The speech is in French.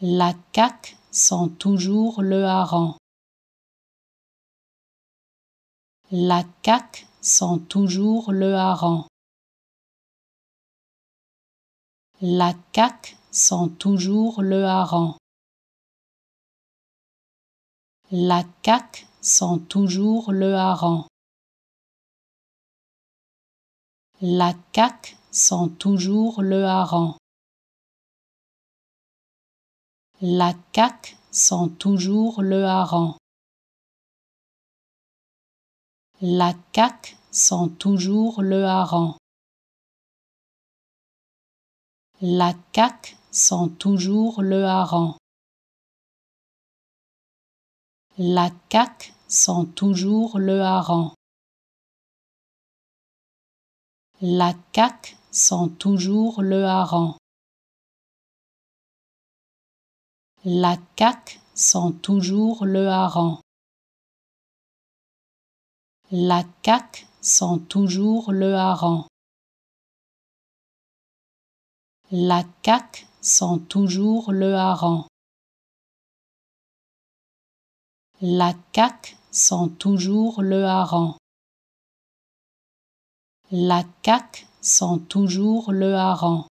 La caque sent toujours le hareng. La caque sent toujours le hareng. La caque sent toujours le hareng. La caque sent toujours le hareng. La caque sent toujours le hareng. La caque sent toujours le hareng. La caque sent toujours le hareng. La caque sent toujours le hareng. La caque sent toujours le hareng. La caque sent toujours le hareng. la caque sent toujours le hareng. La caque sent toujours le hareng. La caque sent toujours le hareng. La caque sent toujours le hareng. La caque sent toujours le hareng.